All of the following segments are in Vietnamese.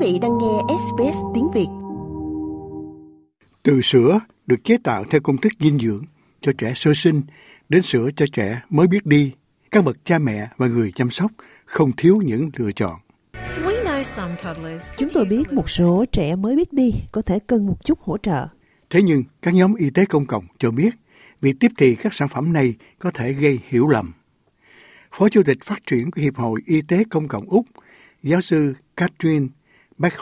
Quý vị đang nghe SBS tiếng Việt. Từ sữa được chế tạo theo công thức dinh dưỡng cho trẻ sơ sinh đến sữa cho trẻ mới biết đi, các bậc cha mẹ và người chăm sóc không thiếu những lựa chọn. Chúng tôi biết một số trẻ mới biết đi có thể cần một chút hỗ trợ. Thế nhưng các nhóm y tế công cộng cho biết việc tiếp thị các sản phẩm này có thể gây hiểu lầm. Phó Chủ tịch Phát triển của Hiệp hội Y tế Công cộng Úc, giáo sư Catherine Bác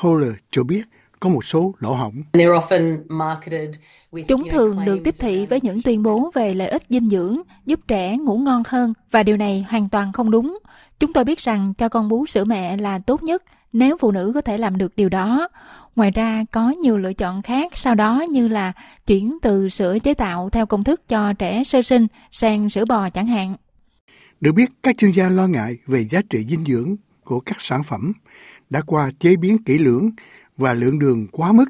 cho biết có một số lỗ hỏng. Chúng thường được tiếp thị với những tuyên bố về lợi ích dinh dưỡng, giúp trẻ ngủ ngon hơn và điều này hoàn toàn không đúng. Chúng tôi biết rằng cho con bú sữa mẹ là tốt nhất nếu phụ nữ có thể làm được điều đó. Ngoài ra có nhiều lựa chọn khác sau đó như là chuyển từ sữa chế tạo theo công thức cho trẻ sơ sinh sang sữa bò chẳng hạn. Được biết, các chuyên gia lo ngại về giá trị dinh dưỡng của các sản phẩm đã qua chế biến kỹ lưỡng và lượng đường quá mức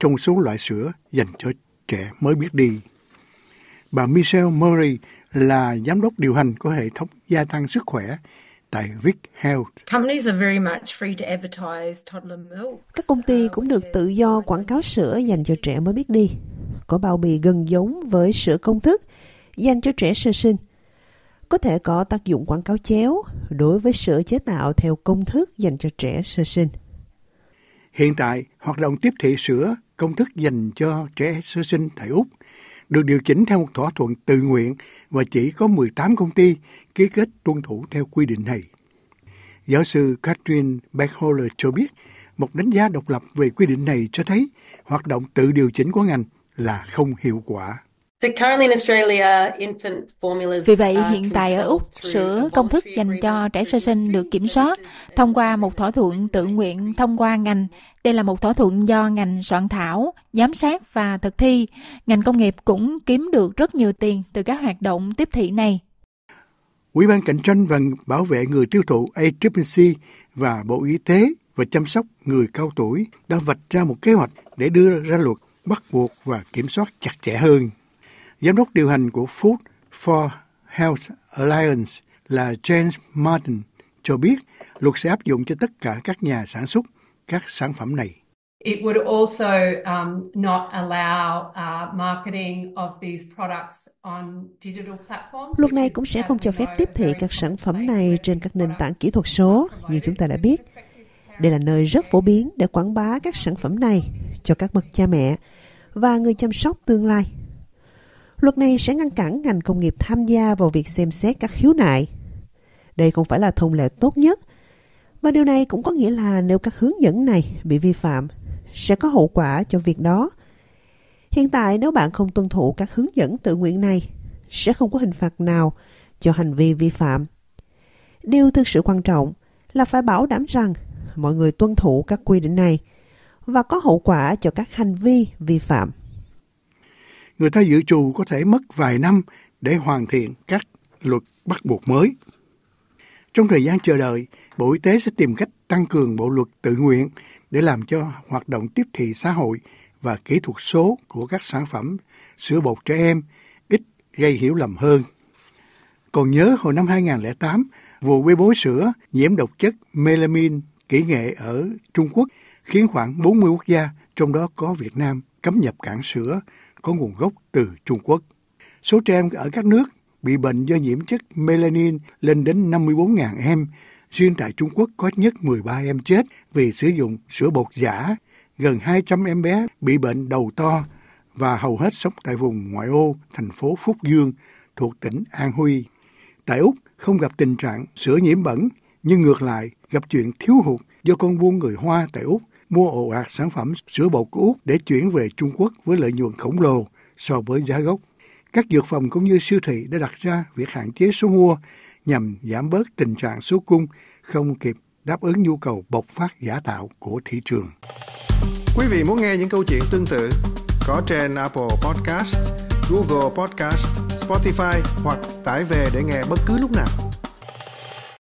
trong số loại sữa dành cho trẻ mới biết đi. Bà Michelle Murray là giám đốc điều hành của hệ thống gia tăng sức khỏe tại Vic Health. Các công ty cũng được tự do quảng cáo sữa dành cho trẻ mới biết đi. Có bao bì gần giống với sữa công thức dành cho trẻ sơ sinh có thể có tác dụng quảng cáo chéo đối với sữa chế tạo theo công thức dành cho trẻ sơ sinh. Hiện tại, hoạt động tiếp thị sữa công thức dành cho trẻ sơ sinh tại Úc được điều chỉnh theo một thỏa thuận tự nguyện và chỉ có 18 công ty ký kết tuân thủ theo quy định này. Giáo sư Catherine Beckholler cho biết, một đánh giá độc lập về quy định này cho thấy hoạt động tự điều chỉnh của ngành là không hiệu quả. Vì vậy, hiện tại ở Úc, sữa công thức dành cho trẻ sơ sinh được kiểm soát thông qua một thỏa thuận tự nguyện thông qua ngành. Đây là một thỏa thuận do ngành soạn thảo, giám sát và thực thi. Ngành công nghiệp cũng kiếm được rất nhiều tiền từ các hoạt động tiếp thị này. Ủy ban cạnh tranh và bảo vệ người tiêu thụ ACCC và Bộ Y tế và chăm sóc người cao tuổi đã vạch ra một kế hoạch để đưa ra luật bắt buộc và kiểm soát chặt chẽ hơn. Giám đốc điều hành của Food for Health Alliance là James Martin cho biết luật sẽ áp dụng cho tất cả các nhà sản xuất các sản phẩm này. It would also um, not allow uh, marketing of these products on digital platforms. Luật này cũng sẽ không cho phép tiếp thị các sản phẩm này trên các nền tảng kỹ thuật số, như chúng ta đã biết. Đây là nơi rất phổ biến để quảng bá các sản phẩm này cho các bậc cha mẹ và người chăm sóc tương lai Luật này sẽ ngăn cản ngành công nghiệp tham gia vào việc xem xét các khiếu nại. Đây không phải là thông lệ tốt nhất, và điều này cũng có nghĩa là nếu các hướng dẫn này bị vi phạm, sẽ có hậu quả cho việc đó. Hiện tại nếu bạn không tuân thủ các hướng dẫn tự nguyện này, sẽ không có hình phạt nào cho hành vi vi phạm. Điều thực sự quan trọng là phải bảo đảm rằng mọi người tuân thủ các quy định này và có hậu quả cho các hành vi vi phạm người ta dự trù có thể mất vài năm để hoàn thiện các luật bắt buộc mới. Trong thời gian chờ đợi, Bộ Y tế sẽ tìm cách tăng cường bộ luật tự nguyện để làm cho hoạt động tiếp thị xã hội và kỹ thuật số của các sản phẩm sữa bột trẻ em ít gây hiểu lầm hơn. Còn nhớ hồi năm 2008, vụ bê bối sữa nhiễm độc chất melamine kỹ nghệ ở Trung Quốc khiến khoảng 40 quốc gia, trong đó có Việt Nam, cấm nhập cảng sữa có nguồn gốc từ Trung Quốc. Số trẻ em ở các nước bị bệnh do nhiễm chất melanin lên đến 54.000 em. Riêng tại Trung Quốc có ít nhất 13 em chết vì sử dụng sữa bột giả. Gần 200 em bé bị bệnh đầu to và hầu hết sống tại vùng ngoại ô thành phố Phúc Dương thuộc tỉnh An Huy. Tại Úc không gặp tình trạng sữa nhiễm bẩn, nhưng ngược lại gặp chuyện thiếu hụt do con buôn người Hoa tại Úc mua ồ ạt sản phẩm sữa bột của Úc để chuyển về Trung Quốc với lợi nhuận khổng lồ so với giá gốc. Các dược phẩm cũng như siêu thị đã đặt ra việc hạn chế số mua nhằm giảm bớt tình trạng số cung không kịp đáp ứng nhu cầu bộc phát giả tạo của thị trường. Quý vị muốn nghe những câu chuyện tương tự có trên Apple Podcast, Google Podcast, Spotify hoặc tải về để nghe bất cứ lúc nào.